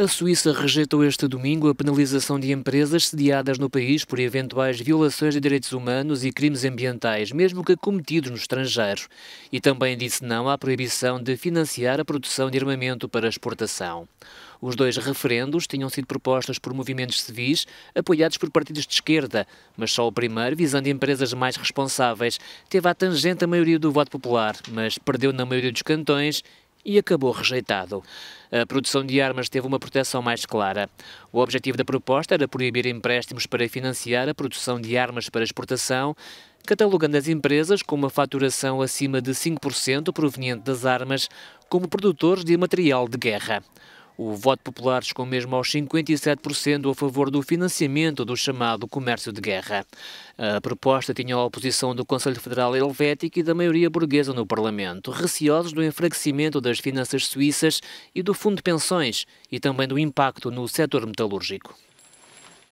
A Suíça rejeitou este domingo a penalização de empresas sediadas no país por eventuais violações de direitos humanos e crimes ambientais, mesmo que cometidos no estrangeiro. E também disse não à proibição de financiar a produção de armamento para exportação. Os dois referendos tinham sido propostos por movimentos civis apoiados por partidos de esquerda, mas só o primeiro, visando empresas mais responsáveis, teve à tangente a maioria do voto popular, mas perdeu na maioria dos cantões e acabou rejeitado. A produção de armas teve uma proteção mais clara. O objetivo da proposta era proibir empréstimos para financiar a produção de armas para exportação, catalogando as empresas com uma faturação acima de 5% proveniente das armas como produtores de material de guerra. O voto popular chegou mesmo aos 57% a favor do financiamento do chamado comércio de guerra. A proposta tinha a oposição do Conselho Federal Helvético e da maioria burguesa no Parlamento, receosos do enfraquecimento das finanças suíças e do Fundo de Pensões e também do impacto no setor metalúrgico.